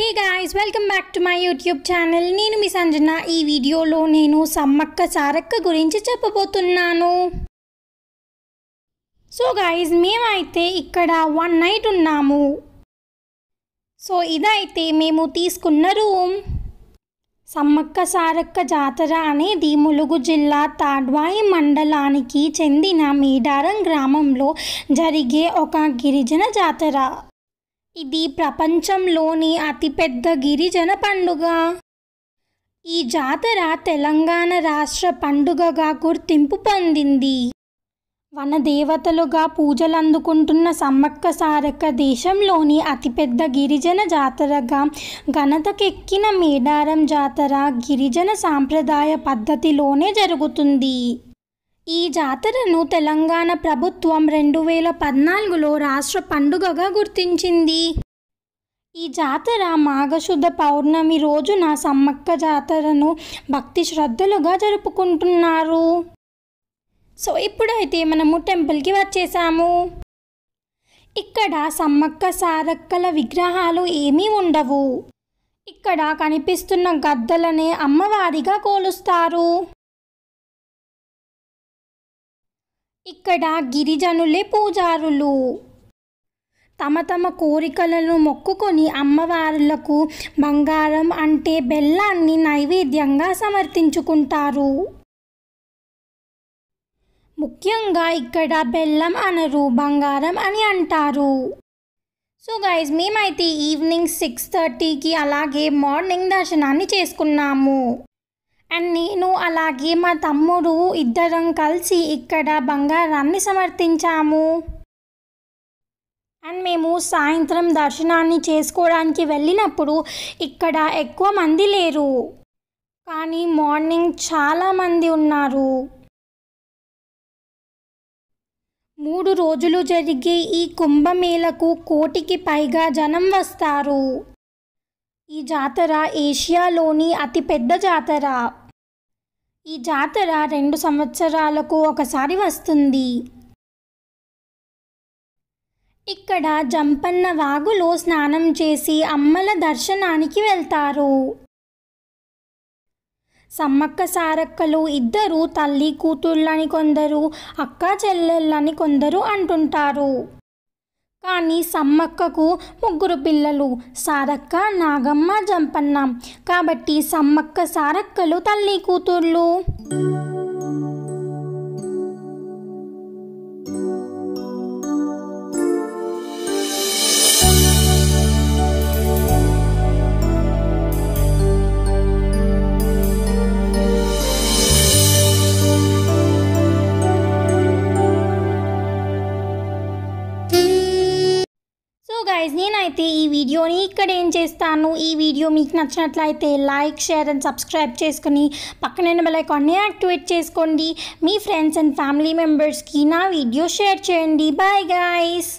hey guys welcome back to my YouTube channel నేను మీ సంజన ఈ వీడియోలో నేను సమ్మక్క సారక్క గురించి చెప్పబోతున్నాను సో గాయస్ మేమైతే ఇక్కడ వన్ నైట్ ఉన్నాము సో ఇదైతే మేము తీసుకున్న రూమ్ సమ్మక్క సారక్క జాతర అనేది ములుగు జిల్లా తాడ్వాయి మండలానికి చెందిన మీడారం గ్రామంలో జరిగే ఒక గిరిజన జాతర ఇది ప్రపంచంలోని అతిపెద్ద గిరిజన పండుగ ఈ జాతర తెలంగాణ రాష్ట్ర పండుగగా గుర్తింపు పొందింది వన పూజలు అందుకుంటున్న సమ్మక్క సారక్క దేశంలోని అతిపెద్ద గిరిజన జాతరగా ఘనతకెక్కిన మేడారం జాతర గిరిజన సాంప్రదాయ పద్ధతిలోనే జరుగుతుంది ఈ జాతరను తెలంగాణ ప్రభుత్వం రెండు వేల పద్నాలుగులో రాష్ట్ర పండుగగా గుర్తించింది ఈ జాతర మాఘశుద్ధ పౌర్ణమి రోజున సమ్మక్క జాతరను భక్తి శ్రద్ధలుగా జరుపుకుంటున్నారు సో ఇప్పుడైతే మనము టెంపుల్కి వచ్చేసాము ఇక్కడ సమ్మక్క సారక్కల విగ్రహాలు ఏమీ ఉండవు ఇక్కడ కనిపిస్తున్న గద్దలనే అమ్మవారిగా కోలుస్తారు ఇక్కడ గిరిజనులే పూజారులు తమ తమ కోరికలను మొక్కుకొని అమ్మవారులకు బంగారం అంటే బెల్లాన్ని నైవేద్యంగా సమర్పించుకుంటారు ముఖ్యంగా ఇక్కడ బెల్లం అనరు బంగారం అని అంటారు సో గైజ్ మేమైతే ఈవినింగ్ సిక్స్ థర్టీకి అలాగే మార్నింగ్ దర్శనాన్ని చేసుకున్నాము అండ్ నేను అలాగే మా తమ్ముడు ఇద్దరం కలిసి ఇక్కడ బంగారాన్ని సమర్థించాము అండ్ మేము సాయంత్రం దర్శనాన్ని చేసుకోవడానికి వెళ్ళినప్పుడు ఇక్కడ ఎక్కువ మంది లేరు కానీ మార్నింగ్ చాలామంది ఉన్నారు మూడు రోజులు జరిగే ఈ కుంభమేళకు కోటికి పైగా జనం వస్తారు ఈ జాతర ఏషియాలోని అతిపెద్ద జాతర ఈ జాతర రెండు సంవత్సరాలకు ఒకసారి వస్తుంది ఇక్కడ జంపన్న వాగులో స్నానం చేసి అమ్మల దర్శనానికి వెళ్తారు సమ్మక్క సారక్కలు ఇద్దరు తల్లి కూతుళ్ళని కొందరు అక్క చెల్లెళ్ళని కొందరు అంటుంటారు కానీ సమ్మక్కకు ముగ్గురు పిల్లలు సారక్క నాగమ్మ జంపన్న కాబట్టి సమ్మక్క సారక్కలు తల్లి కూతుర్లు గైజ్ నేనైతే ఈ వీడియోని ఇక్కడ ఏం చేస్తాను ఈ వీడియో మీకు నచ్చినట్లయితే లైక్ షేర్ అండ్ సబ్స్క్రైబ్ చేసుకుని పక్కన బెల్ ఐకాన్ని యాక్టివేట్ చేసుకోండి మీ ఫ్రెండ్స్ అండ్ ఫ్యామిలీ మెంబర్స్కి నా వీడియో షేర్ చేయండి బాయ్ గైస్